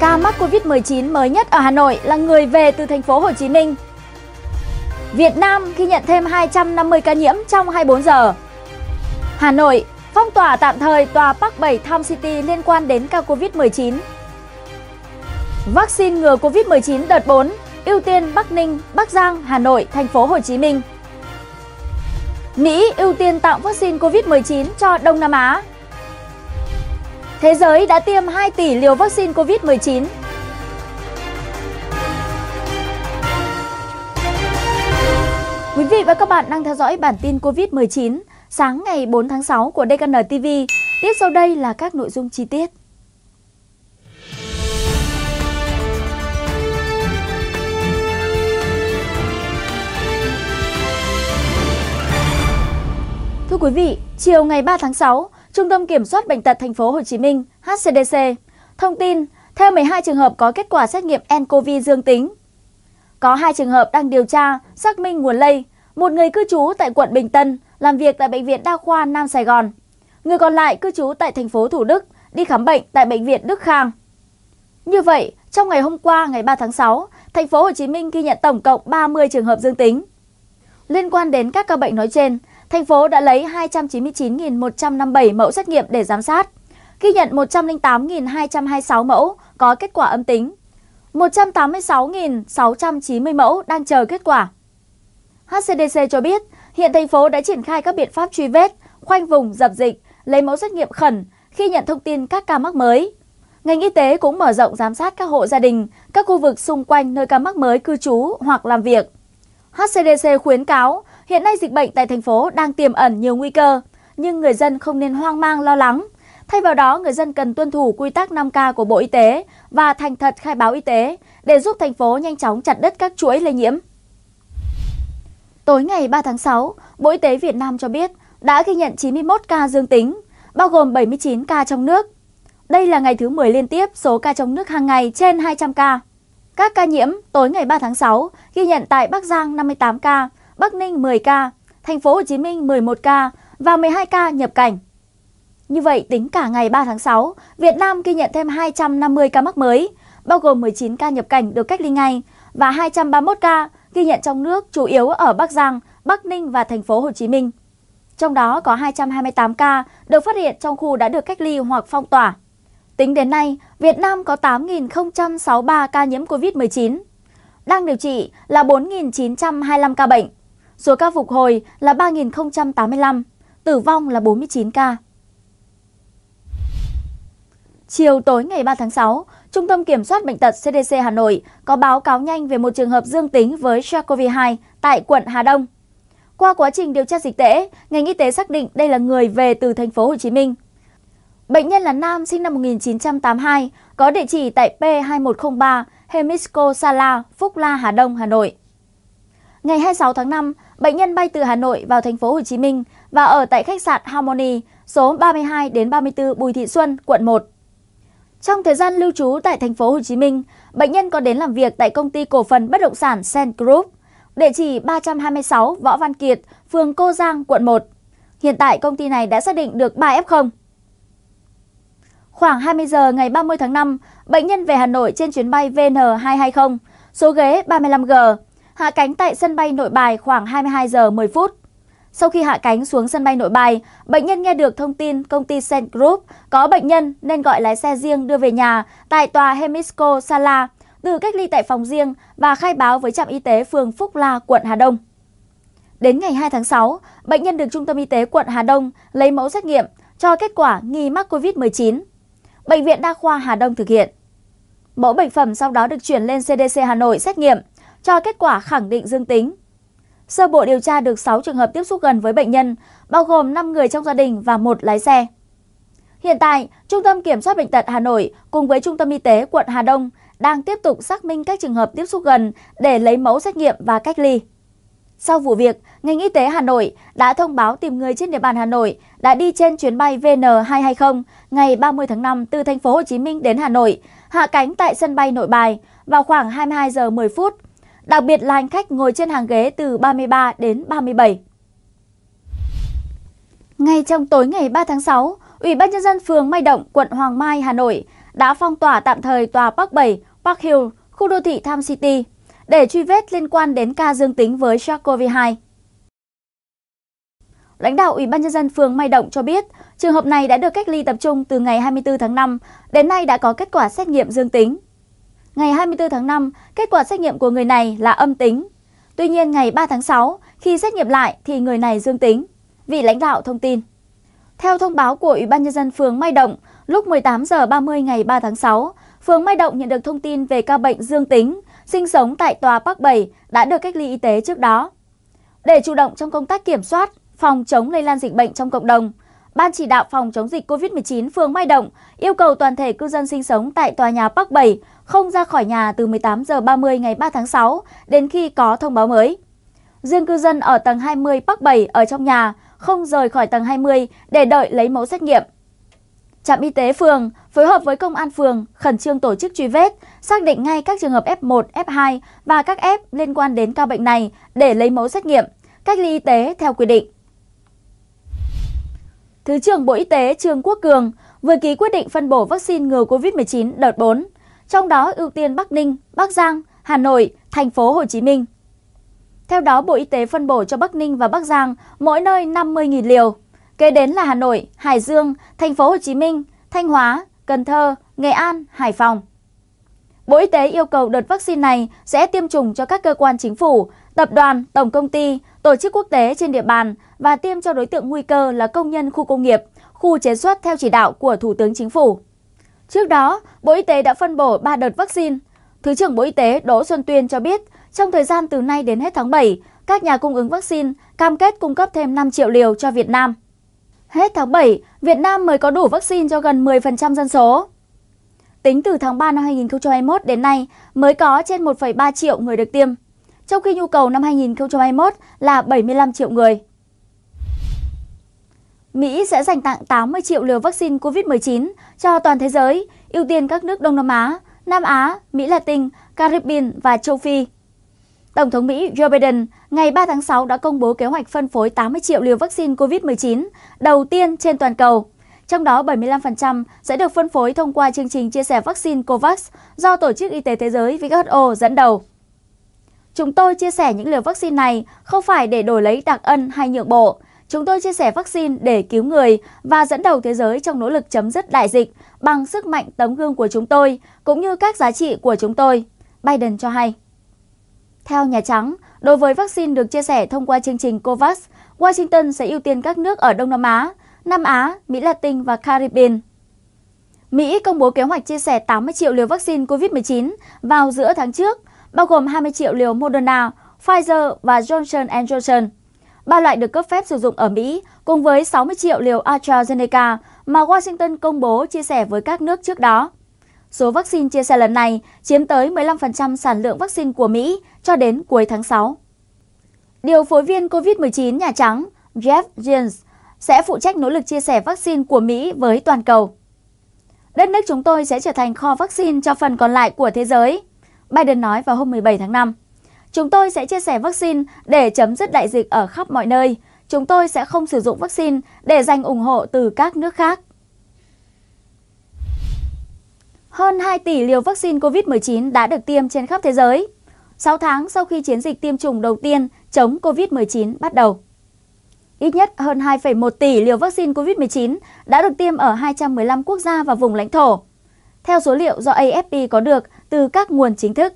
Ca mắc Covid-19 mới nhất ở Hà Nội là người về từ thành phố Hồ Chí Minh. Việt Nam ghi nhận thêm 250 ca nhiễm trong 24 giờ. Hà Nội phong tỏa tạm thời tòa Park 7 Tham City liên quan đến ca Covid-19. Vaccine ngừa Covid-19 đợt 4 ưu tiên Bắc Ninh, Bắc Giang, Hà Nội, thành phố Hồ Chí Minh. Mỹ ưu tiên tặng vaccine COVID-19 cho Đông Nam Á Thế giới đã tiêm 2 tỷ liều vaccine COVID-19 Quý vị và các bạn đang theo dõi bản tin COVID-19 sáng ngày 4 tháng 6 của DKN TV. Tiếp sau đây là các nội dung chi tiết. Thưa quý vị, chiều ngày 3 tháng 6, Trung tâm Kiểm soát Bệnh tật Thành phố Hồ Chí Minh (HCDC) thông tin thêm 12 trường hợp có kết quả xét nghiệm nCoV dương tính. Có hai trường hợp đang điều tra, xác minh nguồn lây, một người cư trú tại quận Bình Tân, làm việc tại bệnh viện Đa khoa Nam Sài Gòn. Người còn lại cư trú tại thành phố Thủ Đức, đi khám bệnh tại bệnh viện Đức Khang. Như vậy, trong ngày hôm qua ngày 3 tháng 6, thành phố Hồ Chí Minh ghi nhận tổng cộng 30 trường hợp dương tính. Liên quan đến các ca bệnh nói trên, Thành phố đã lấy 299.157 mẫu xét nghiệm để giám sát, ghi nhận 108.226 mẫu có kết quả âm tính, 186.690 mẫu đang chờ kết quả. HCDC cho biết, hiện thành phố đã triển khai các biện pháp truy vết, khoanh vùng, dập dịch, lấy mẫu xét nghiệm khẩn khi nhận thông tin các ca mắc mới. Ngành y tế cũng mở rộng giám sát các hộ gia đình, các khu vực xung quanh nơi ca mắc mới cư trú hoặc làm việc. HCDC khuyến cáo Hiện nay dịch bệnh tại thành phố đang tiềm ẩn nhiều nguy cơ, nhưng người dân không nên hoang mang lo lắng. Thay vào đó, người dân cần tuân thủ quy tắc 5K của Bộ Y tế và thành thật khai báo y tế để giúp thành phố nhanh chóng chặt đứt các chuỗi lây nhiễm. Tối ngày 3 tháng 6, Bộ Y tế Việt Nam cho biết đã ghi nhận 91 ca dương tính, bao gồm 79 ca trong nước. Đây là ngày thứ 10 liên tiếp số ca trong nước hàng ngày trên 200 ca. Các ca nhiễm tối ngày 3 tháng 6 ghi nhận tại Bắc Giang 58 ca, Bắc Ninh 10 ca, thành phố Hồ Chí Minh 11 ca và 12 ca nhập cảnh. Như vậy, tính cả ngày 3 tháng 6, Việt Nam ghi nhận thêm 250 ca mắc mới, bao gồm 19 ca nhập cảnh được cách ly ngay và 231 ca ghi nhận trong nước chủ yếu ở Bắc Giang, Bắc Ninh và thành phố Hồ Chí Minh. Trong đó có 228 ca được phát hiện trong khu đã được cách ly hoặc phong tỏa. Tính đến nay, Việt Nam có 8.063 ca nhiễm COVID-19, đang điều trị là 4.925 ca bệnh. Số ca phục hồi là 3.085, tử vong là 49 ca. Chiều tối ngày 3 tháng 6, Trung tâm Kiểm soát Bệnh tật CDC Hà Nội có báo cáo nhanh về một trường hợp dương tính với SARS-CoV-2 tại quận Hà Đông. Qua quá trình điều tra dịch tễ, ngành y tế xác định đây là người về từ thành phố Hồ Chí Minh. Bệnh nhân là nam sinh năm 1982, có địa chỉ tại P2103 Hemisco Sala, Phúc La, Hà Đông, Hà Nội. Ngày 26 tháng 5, bệnh nhân bay từ Hà Nội vào thành phố Hồ Chí Minh và ở tại khách sạn Harmony số 32 đến 34 Bùi Thị Xuân, quận 1. Trong thời gian lưu trú tại thành phố Hồ Chí Minh, bệnh nhân có đến làm việc tại công ty cổ phần bất động sản Sen Group, địa chỉ 326 Võ Văn Kiệt, phường Cô Giang, quận 1. Hiện tại công ty này đã xác định được 3 F0. Khoảng 20 giờ ngày 30 tháng 5, bệnh nhân về Hà Nội trên chuyến bay VN220, số ghế 35G hạ cánh tại sân bay Nội Bài khoảng 22 giờ 10 phút. Sau khi hạ cánh xuống sân bay Nội Bài, bệnh nhân nghe được thông tin công ty Sen Group có bệnh nhân nên gọi lái xe riêng đưa về nhà tại tòa Hemisco Sala, tự cách ly tại phòng riêng và khai báo với trạm y tế phường Phúc La, quận Hà Đông. Đến ngày 2 tháng 6, bệnh nhân được Trung tâm Y tế quận Hà Đông lấy mẫu xét nghiệm cho kết quả nghi mắc COVID-19. Bệnh viện Đa khoa Hà Đông thực hiện. Mẫu bệnh phẩm sau đó được chuyển lên CDC Hà Nội xét nghiệm – cho kết quả khẳng định dương tính. Sơ bộ điều tra được 6 trường hợp tiếp xúc gần với bệnh nhân, bao gồm 5 người trong gia đình và một lái xe. Hiện tại, Trung tâm Kiểm soát Bệnh tật Hà Nội cùng với Trung tâm Y tế quận Hà Đông đang tiếp tục xác minh các trường hợp tiếp xúc gần để lấy mẫu xét nghiệm và cách ly. Sau vụ việc, ngành y tế Hà Nội đã thông báo tìm người trên địa bàn Hà Nội đã đi trên chuyến bay VN220 ngày 30 tháng 5 từ thành phố Hồ Chí Minh đến Hà Nội, hạ cánh tại sân bay Nội Bài vào khoảng 22 giờ 10 phút đặc biệt là hành khách ngồi trên hàng ghế từ 33 đến 37. Ngay trong tối ngày 3 tháng 6, Ủy ban nhân dân phường Mai Động, quận Hoàng Mai, Hà Nội đã phong tỏa tạm thời tòa Park 7, Park Hill, khu đô thị Tham City để truy vết liên quan đến ca dương tính với SARS-CoV-2. Lãnh đạo Ủy ban nhân dân phường Mai Động cho biết, trường hợp này đã được cách ly tập trung từ ngày 24 tháng 5, đến nay đã có kết quả xét nghiệm dương tính ngày 24 tháng 5, kết quả xét nghiệm của người này là âm tính. Tuy nhiên, ngày 3 tháng 6, khi xét nghiệm lại thì người này dương tính, vị lãnh đạo thông tin. Theo thông báo của Ủy ban Nhân dân phường Mai Động, lúc 18 giờ 30 ngày 3 tháng 6, phường Mai Động nhận được thông tin về ca bệnh dương tính, sinh sống tại tòa Park 7 đã được cách ly y tế trước đó. Để chủ động trong công tác kiểm soát, phòng chống lây lan dịch bệnh trong cộng đồng, Ban chỉ đạo phòng chống dịch COVID-19 phường Mai Động yêu cầu toàn thể cư dân sinh sống tại tòa nhà Park 7 không ra khỏi nhà từ 18 giờ 30 ngày 3 tháng 6 đến khi có thông báo mới. Riêng cư dân ở tầng 20 Park 7 ở trong nhà không rời khỏi tầng 20 để đợi lấy mẫu xét nghiệm. Trạm y tế phường phối hợp với công an phường khẩn trương tổ chức truy vết, xác định ngay các trường hợp F1, F2 và các F liên quan đến ca bệnh này để lấy mẫu xét nghiệm, cách ly y tế theo quy định. Thứ trưởng Bộ Y tế Trương Quốc Cường vừa ký quyết định phân bổ vaccine ngừa COVID-19 đợt 4, trong đó ưu tiên Bắc Ninh, Bắc Giang, Hà Nội, thành phố Hồ Chí Minh. Theo đó, Bộ Y tế phân bổ cho Bắc Ninh và Bắc Giang mỗi nơi 50.000 liều. Kế đến là Hà Nội, Hải Dương, thành phố Hồ Chí Minh, Thanh Hóa, Cần Thơ, Nghệ An, Hải Phòng. Bộ Y tế yêu cầu đợt vaccine này sẽ tiêm chủng cho các cơ quan chính phủ, tập đoàn, tổng công ty, tổ chức quốc tế trên địa bàn và tiêm cho đối tượng nguy cơ là công nhân khu công nghiệp, khu chế xuất theo chỉ đạo của Thủ tướng Chính phủ. Trước đó, Bộ Y tế đã phân bổ 3 đợt vaccine. Thứ trưởng Bộ Y tế Đỗ Xuân Tuyên cho biết, trong thời gian từ nay đến hết tháng 7, các nhà cung ứng vaccine cam kết cung cấp thêm 5 triệu liều cho Việt Nam. Hết tháng 7, Việt Nam mới có đủ vaccine cho gần 10% dân số. Tính từ tháng 3 năm 2021 đến nay, mới có trên 1,3 triệu người được tiêm, trong khi nhu cầu năm 2021 là 75 triệu người. Mỹ sẽ dành tặng 80 triệu liều vaccine COVID-19 cho toàn thế giới, ưu tiên các nước Đông Nam Á, Nam Á, Mỹ Latin, Caribbean và châu Phi. Tổng thống Mỹ Joe Biden ngày 3 tháng 6 đã công bố kế hoạch phân phối 80 triệu liều vaccine COVID-19 đầu tiên trên toàn cầu trong đó 75% sẽ được phân phối thông qua chương trình chia sẻ vaccine COVAX do Tổ chức Y tế Thế giới WHO dẫn đầu. Chúng tôi chia sẻ những liều vaccine này không phải để đổi lấy đặc ân hay nhượng bộ. Chúng tôi chia sẻ vaccine để cứu người và dẫn đầu thế giới trong nỗ lực chấm dứt đại dịch bằng sức mạnh tấm gương của chúng tôi cũng như các giá trị của chúng tôi, Biden cho hay. Theo Nhà Trắng, đối với vaccine được chia sẻ thông qua chương trình COVAX, Washington sẽ ưu tiên các nước ở Đông Nam Á, Nam Á, Mỹ Latin và Caribbean. Mỹ công bố kế hoạch chia sẻ 80 triệu liều vaccine COVID-19 vào giữa tháng trước, bao gồm 20 triệu liều Moderna, Pfizer và Johnson Johnson. Ba loại được cấp phép sử dụng ở Mỹ, cùng với 60 triệu liều AstraZeneca mà Washington công bố chia sẻ với các nước trước đó. Số vaccine chia sẻ lần này chiếm tới 15% sản lượng vaccine của Mỹ cho đến cuối tháng 6. Điều phối viên COVID-19 Nhà Trắng Jeff Jens sẽ phụ trách nỗ lực chia sẻ vaccine của Mỹ với toàn cầu. Đất nước chúng tôi sẽ trở thành kho vaccine cho phần còn lại của thế giới, Biden nói vào hôm 17 tháng 5. Chúng tôi sẽ chia sẻ vaccine để chấm dứt đại dịch ở khắp mọi nơi. Chúng tôi sẽ không sử dụng vaccine để giành ủng hộ từ các nước khác. Hơn 2 tỷ liều vaccine COVID-19 đã được tiêm trên khắp thế giới. 6 tháng sau khi chiến dịch tiêm chủng đầu tiên chống COVID-19 bắt đầu. Ít nhất hơn 2,1 tỷ liều vaccine COVID-19 đã được tiêm ở 215 quốc gia và vùng lãnh thổ, theo số liệu do AFP có được từ các nguồn chính thức.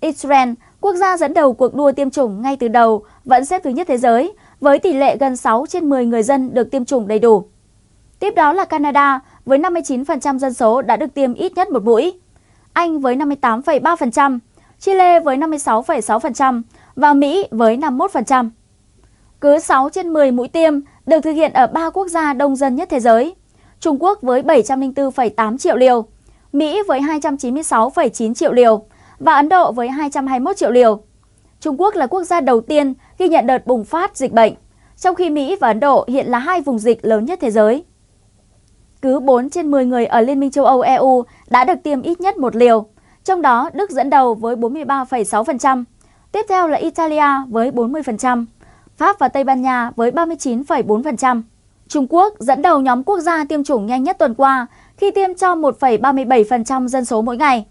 Israel, quốc gia dẫn đầu cuộc đua tiêm chủng ngay từ đầu, vẫn xếp thứ nhất thế giới, với tỷ lệ gần 6 trên 10 người dân được tiêm chủng đầy đủ. Tiếp đó là Canada, với 59% dân số đã được tiêm ít nhất một mũi, Anh với 58,3%, Chile với 56,6% và Mỹ với 51% cứ 6 trên 10 mũi tiêm được thực hiện ở 3 quốc gia đông dân nhất thế giới. Trung Quốc với 704,8 triệu liều, Mỹ với 296,9 triệu liều và Ấn Độ với 221 triệu liều. Trung Quốc là quốc gia đầu tiên ghi nhận đợt bùng phát dịch bệnh, trong khi Mỹ và Ấn Độ hiện là hai vùng dịch lớn nhất thế giới. Cứ 4 trên 10 người ở Liên minh châu Âu EU đã được tiêm ít nhất một liều, trong đó Đức dẫn đầu với 43,6%, tiếp theo là Italia với 40%. Pháp và Tây Ban Nha với 39,4%. Trung Quốc dẫn đầu nhóm quốc gia tiêm chủng nhanh nhất tuần qua khi tiêm cho 1,37% dân số mỗi ngày.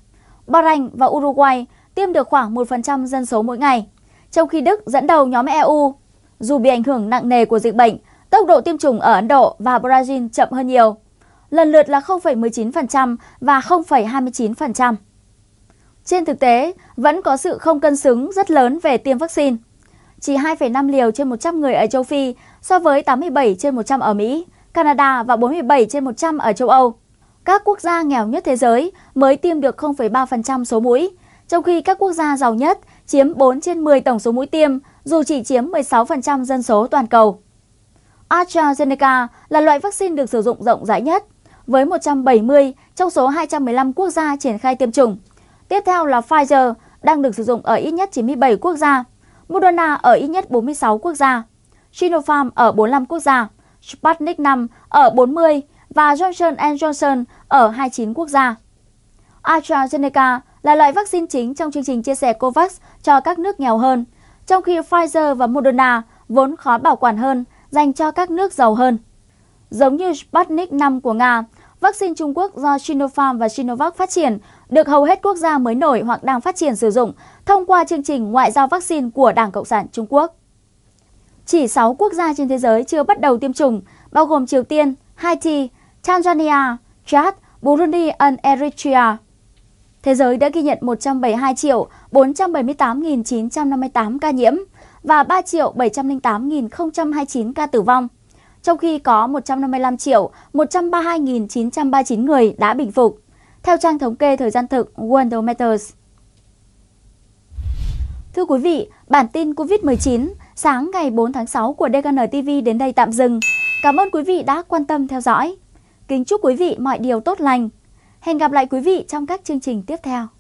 Bahrain và Uruguay tiêm được khoảng 1% dân số mỗi ngày, trong khi Đức dẫn đầu nhóm EU. Dù bị ảnh hưởng nặng nề của dịch bệnh, tốc độ tiêm chủng ở Ấn Độ và Brazil chậm hơn nhiều, lần lượt là 0,19% và 0,29%. Trên thực tế, vẫn có sự không cân xứng rất lớn về tiêm vaccine chỉ 2,5 liều trên 100 người ở châu Phi so với 87 trên 100 ở Mỹ, Canada và 47 trên 100 ở châu Âu. Các quốc gia nghèo nhất thế giới mới tiêm được 0,3% số mũi, trong khi các quốc gia giàu nhất chiếm 4 trên 10 tổng số mũi tiêm, dù chỉ chiếm 16% dân số toàn cầu. AstraZeneca là loại vaccine được sử dụng rộng rãi nhất, với 170 trong số 215 quốc gia triển khai tiêm chủng. Tiếp theo là Pfizer, đang được sử dụng ở ít nhất 97 quốc gia. Moderna ở ít nhất 46 quốc gia, Sinopharm ở 45 quốc gia, Sputnik V ở 40 và Johnson Johnson ở 29 quốc gia. AstraZeneca là loại vaccine chính trong chương trình chia sẻ COVAX cho các nước nghèo hơn, trong khi Pfizer và Moderna vốn khó bảo quản hơn dành cho các nước giàu hơn. Giống như Sputnik V của Nga, vaccine Trung Quốc do Sinopharm và Sinovac phát triển được hầu hết quốc gia mới nổi hoặc đang phát triển sử dụng thông qua chương trình ngoại giao vaccine của Đảng Cộng sản Trung Quốc. Chỉ 6 quốc gia trên thế giới chưa bắt đầu tiêm chủng, bao gồm Triều Tiên, Haiti, Tanzania, Chad, Burundi and Eritrea. Thế giới đã ghi nhận 172 triệu 478.958 ca nhiễm và 3 triệu 708.029 ca tử vong, trong khi có 155 triệu 132.939 người đã bình phục, theo trang thống kê thời gian thực Worldometers. Thưa quý vị, bản tin COVID-19 sáng ngày 4 tháng 6 của DKN TV đến đây tạm dừng. Cảm ơn quý vị đã quan tâm theo dõi. Kính chúc quý vị mọi điều tốt lành. Hẹn gặp lại quý vị trong các chương trình tiếp theo.